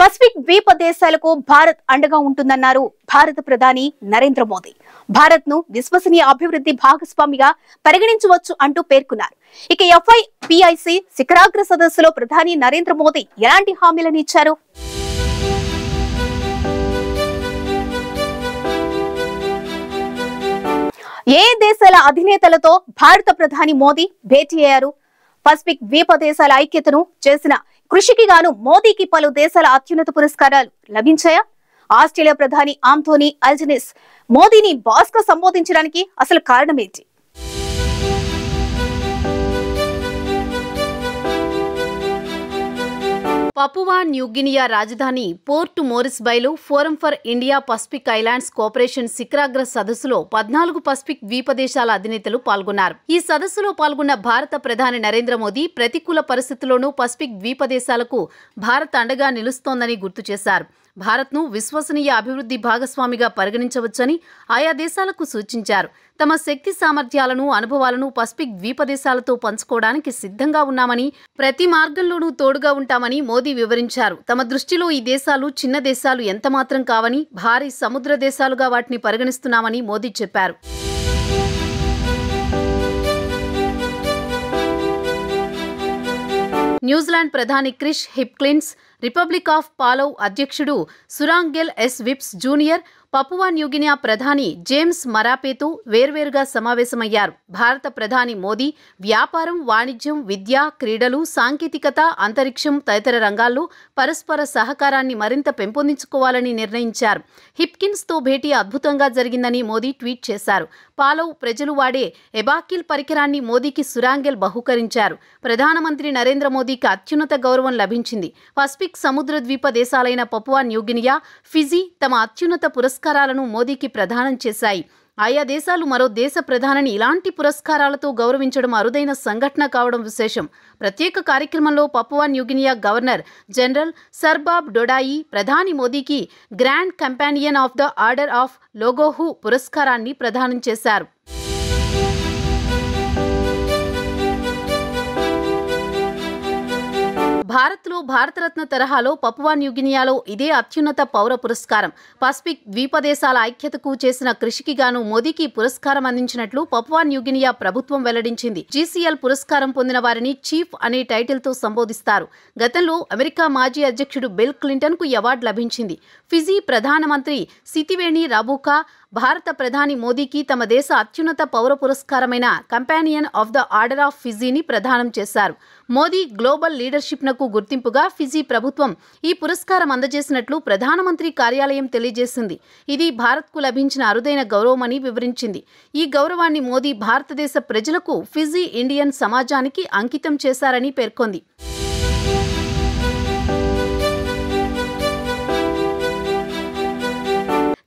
Pacific ద్వీప దేశాలకు భారత్ అండగా ఉంటుందన్నారు భారత ప్రధాని నరేంద్ర మోదీ భారత్ ను విశ్వసనీయ అభివృద్ధి భాగస్వామిగా పరిగణించవచ్చు అంటూ పేర్కొన్నారు ఇక ఎఫ్ఐపిఐసి శిఖరాగ్ర సదస్సులో ప్రధాని నరేంద్ర మోదీ ఎలాంటి హామీలను ఇచ్చారు ఏ దేశాల అధినేతలతో భారత ప్రధాని మోదీ భేటీ అయ్యారు పసిఫిక్ ద్వీప దేశాల ఐక్యతను చేసిన కృషికి గాను మోదీకి పలు దేశాల అత్యున్నత పురస్కారాలు లభించాయా ఆస్ట్రేలియా ప్రధాని ఆంథోనీ అల్జనిస్ మోదీని బాస్ గా సంబోధించడానికి అసలు కారణమేంటి పపువా న్యూగినియా రాజధాని పోర్ట్ మోరిస్బైలో Forum for India Pacific Islands Cooperation శిఖరాగ్ర సదస్సులో పద్నాలుగు పసిఫిక్ ద్వీపదేశాల అధినేతలు పాల్గొన్నారు ఈ సదస్సులో పాల్గొన్న భారత ప్రధాని నరేంద్ర మోదీ ప్రతికూల పరిస్థితుల్లోనూ పసిఫిక్ ద్వీపదేశాలకు భారత్ అండగా నిలుస్తోందని గుర్తు చేశారు భారత్ను విశ్వసనీయ అభివృద్ధి భాగస్వామిగా పరిగణించవచ్చని ఆయా దేశాలకు సూచించారు తమ శక్తి సామర్థ్యాలను అనుభవాలను పసిఫిక్ ద్వీపదేశాలతో పంచుకోవడానికి సిద్ధంగా ఉన్నామని ప్రతి మార్గంలోనూ తోడుగా ఉంటామని మోదీ వివరించారు తమ దృష్టిలో ఈ దేశాలు చిన్న దేశాలు ఎంతమాత్రం కావని భారీ సముద్ర దేశాలుగా వాటిని పరిగణిస్తున్నామని మోదీ చెప్పారు న్యూజిలాండ్ ప్రధాని Chris Hipkins Republic of Palau అధ్యక్షుడు Surangel S Whipps Junior Papua New Guinea ప్రధాని జేమ్స్ మరాపేతో వేర్వేరుగా సమావేశమయ్యారు భారత ప్రధాని మోదీ వ్యాపారం వాణిజ్యం విద్య క్రీడలు సాంకేతికత అంతరిక్షం తదితర రంగాల్లో పరస్పర సహకారాన్ని మరింత పెంపొందించుకోవాలని నిర్ణయించారు హిప్కిన్స్తో భేటీ అద్భుతంగా జరిగిందని మోదీ ట్వీట్ చేశారు పాలవ్ ప్రజలు వాడే ఎబాకిల్ పరికరాన్ని మోదీకి సురాంగెల్ బహుకరించారు ప్రధానమంత్రి నరేంద్ర మోదీకి అత్యున్నత గౌరవం లభించింది పసిఫిక్ సముద్ర ద్వీప దేశాలైన పపువా న్యూగినియా ఫిజీ తమ అత్యున్నత పురస్కారం పురస్కారాలను మోదీకి ప్రదానం చేశాయి ఆయా దేశాలు మరో దేశ ప్రధానిని ఇలాంటి పురస్కారాలతో గౌరవించడం అరుదైన సంఘటన కావడం విశేషం ప్రత్యేక కార్యక్రమంలో Papua New Guinea Governor General Sir Bob Dadae ప్రధాని మోదీకి Grand Companion of the Order of Logohu పురస్కారాన్ని ప్రదానం చేశారు భారత్లో భారతరత్న తరహాలో పపువా న్యూగినియాలో ఇదే అత్యున్నత పౌర పురస్కారం పసిఫిక్ ద్వీపదేశాల ఐక్యతకు చేసిన కృషికి గాను మోదీకి పురస్కారం అందించినట్లు పపువా న్యూగినియా ప్రభుత్వం వెల్లడించింది జీసీఎల్ పురస్కారం పొందిన వారిని చీఫ్ అనే టైటిల్తో సంబోధిస్తారు గతంలో అమెరికా మాజీ అధ్యక్షుడు బిల్ క్లింటన్కు అవార్డు లభించింది ఫిజీ ప్రధానమంత్రి సితివేణి రాబుకా భారత ప్రధాని మోదీకి తమ దేశ అత్యున్నత పౌర పురస్కారమైన Companion of the Order of ఫిజీని ప్రదానం చేశారు మోదీ గ్లోబల్ లీడర్షిప్నకు గుర్తింపుగా ఫిజీ ప్రభుత్వం ఈ పురస్కారం అందజేసినట్లు ప్రధానమంత్రి కార్యాలయం తెలియజేసింది ఇది భారత్కు లభించిన అరుదైన గౌరవమని వివరించింది ఈ గౌరవాన్ని మోదీ భారతదేశ ప్రజలకు ఫిజీ ఇండియన్ సమాజానికి అంకితం చేశారని పేర్కొంది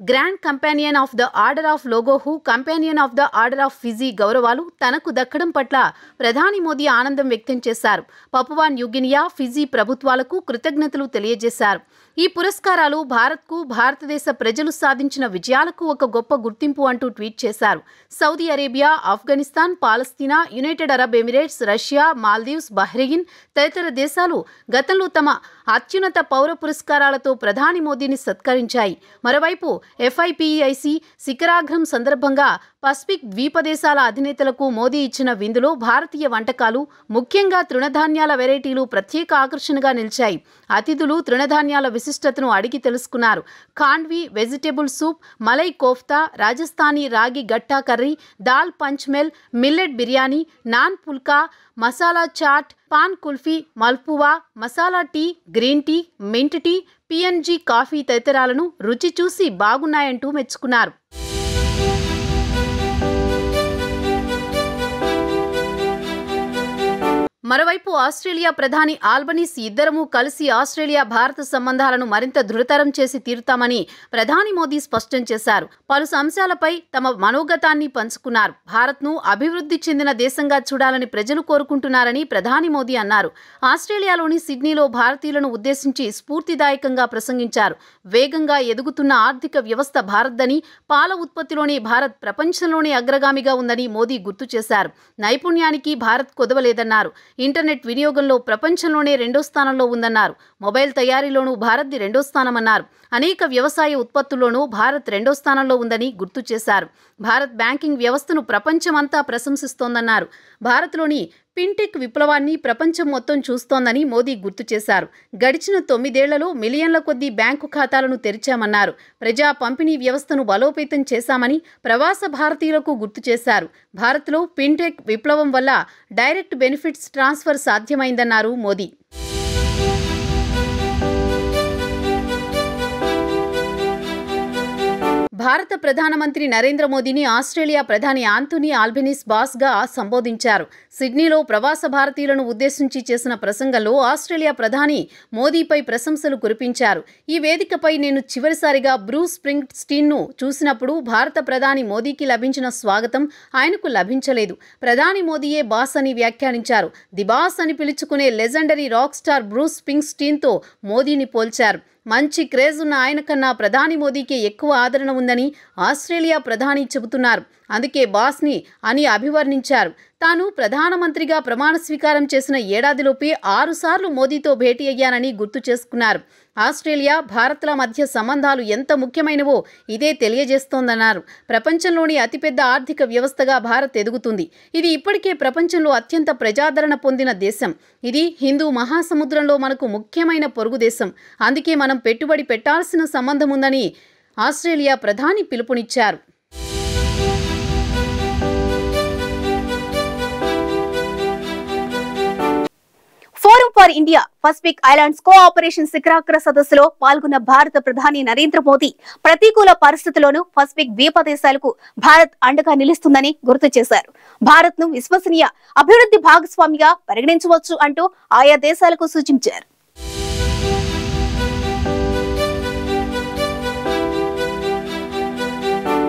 Grand Companion of the Order of Logohu Companion of the Order of Fiji గౌరవాలు తనకు దక్కడం పట్ల ప్రధాని మోదీ ఆనందం వ్యక్తం చేశారు పపువా న్యూగినియా ఫిజీ ప్రభుత్వాలకు కృతజ్ఞతలు తెలియజేశారు ఈ పురస్కారాలు భారత్కు భారతదేశ ప్రజలు సాధించిన విజయాలకు ఒక గొప్ప గుర్తింపు అంటూ ట్వీట్ చేశారు Saudi Arabia Afghanistan Palestine United Arab Emirates Russia Maldives Bahrain తదితర దేశాలు గతంలో తమ అత్యున్నత పౌర పురస్కారాలతో ప్రధాని మోదీని సత్కరించాయి మరోవైపు ఎఫ్ఐపిఐసి శిఖరాగ్రం సందర్భంగా పసిఫిక్ ద్వీపదేశాల అధినేతలకు మోదీ ఇచ్చిన విందులో భారతీయ వంటకాలు ముఖ్యంగా తృణధాన్యాల వెరైటీలు ప్రత్యేక ఆకర్షణగా నిలిచాయి అతిథులు తృణధాన్యాల విశిష్టతను అడిగి తెలుసుకున్నారు khandvi vegetable soup malai kofta Rajasthani ragi gatta curry dal panchmel millet biryani naan phulka masala chaat paan kulfi malpua masala tea green tea mint tea PNG coffee తదితరాలను రుచి చూసి బాగున్నాయంటూ మెచ్చుకున్నారు మరోవైపు ఆస్ట్రేలియా ప్రధాని ఆల్బనీస్ ఇద్దరము కలిసి ఆస్ట్రేలియా భారత సంబంధాలను మరింత దృఢతరం చేసి తీరుతామని ప్రధాని మోదీ స్పష్టం చేశారు పలు అంశాలపై తమ మనోగతాన్ని పంచుకున్నారు భారత్ను అభివృద్ధి చెందిన దేశంగా చూడాలని ప్రజలు కోరుకుంటున్నారని ప్రధాని మోదీ అన్నారు ఆస్ట్రేలియాలోని సిడ్నీలో భారతీయులను ఉద్దేశించి స్ఫూర్తిదాయకంగా ప్రసంగించారు వేగంగా ఎదుగుతున్న ఆర్థిక వ్యవస్థ భారత్దని పాల ఉత్పత్తిలోనే భారత్ ప్రపంచంలోనే అగ్రగామిగా ఉందని మోదీ గుర్తు చేశారు నైపుణ్యానికి భారత్ కొదవలేదన్నారు ఇంటర్నెట్ వినియోగంలో ప్రపంచంలోనే రెండో స్థానంలో ఉందన్నారు మొబైల్ తయారీలోనూ భారత్ది రెండో స్థానమన్నారు అనేక వ్యవసాయ ఉత్పత్తుల్లోనూ భారత్ రెండో స్థానంలో ఉందని గుర్తు చేశారు భారత్ బ్యాంకింగ్ వ్యవస్థను ప్రపంచమంతా ప్రశంసిస్తోందన్నారు భారత్లోని ఫిన్టెక్ విప్లవాన్ని ప్రపంచం మొత్తం చూస్తోందని మోదీ గుర్తు చేశారు గడిచిన తొమ్మిదేళ్లలో మిలియన్ల కొద్దీ బ్యాంకు ఖాతాలను తెరిచామన్నారు ప్రజా పంపిణీ వ్యవస్థను బలోపేతం చేశామని ప్రవాస భారతీయులకు గుర్తు చేశారు భారత్లో ఫిన్టెక్ విప్లవం వల్ల డైరెక్ట్ బెనిఫిట్స్ ట్రాన్స్ఫర్ సాధ్యమైందన్నారు మోదీ భారత ప్రధానమంత్రి నరేంద్ర మోదీని ఆస్ట్రేలియా ప్రధాని ఆంథోనీ ఆల్బెనిస్ బాస్గా సంబోధించారు సిడ్నీలో ప్రవాస భారతీయులను ఉద్దేశించి చేసిన ప్రసంగంలో ఆస్ట్రేలియా ప్రధాని మోదీపై ప్రశంసలు కురిపించారు ఈ వేదికపై నేను చివరిసారిగా బ్రూ స్ప్రింగ్ స్టీన్ను చూసినప్పుడు భారత ప్రధాని మోదీకి లభించిన స్వాగతం ఆయనకు లభించలేదు ప్రధాని మోదీయే బాస్ అని వ్యాఖ్యానించారు ది బాస్ అని పిలుచుకునే లెజెండరీ రాక్ స్టార్ బ్రూస్ స్ప్రింగ్ స్టీన్తో మోదీని పోల్చారు మంచి క్రేజ్ ఉన్న ఆయన కన్నా ప్రధాని మోదీకి ఎక్కువ ఆదరణ ఉందని ఆస్ట్రేలియా ప్రధాని చెబుతున్నారు అందుకే బాస్ని అని అభివర్ణించారు తాను ప్రధానమంత్రిగా ప్రమాణ స్వీకారం చేసిన ఏడాదిలోపే ఆరుసార్లు మోదీతో భేటీ అయ్యానని గుర్తు చేసుకున్నారు ఆస్ట్రేలియా భారత్ల మధ్య సంబంధాలు ఎంత ముఖ్యమైనవో ఇదే తెలియజేస్తోందన్నారు ప్రపంచంలోని అతిపెద్ద ఆర్థిక వ్యవస్థగా భారత్ ఎదుగుతుంది ఇది ఇప్పటికే ప్రపంచంలో అత్యంత ప్రజాదరణ పొందిన దేశం ఇది హిందూ మహాసముద్రంలో మనకు ముఖ్యమైన పొరుగు దేశం అందుకే మనం పెట్టుబడి పెట్టాల్సిన సంబంధం ఉందని ఆస్ట్రేలియా ప్రధాని పిలుపునిచ్చారు for India Pacific Islands Cooperation శిఖరాగ్ర సదస్సులో పాల్గొన్న భారత ప్రధాని నరేంద్ర మోదీ ప్రతికూల పరిస్థితుల్లోనూ పసిఫిక్ ద్వీప దేశాలకు భారత్ అండగా నిలుస్తుందని గుర్తు చేశారు భారత్ ను విశ్వసనీయ అభివృద్ధి భాగస్వామిగా పరిగణించవచ్చు అంటూ ఆయా దేశాలకు సూచించారు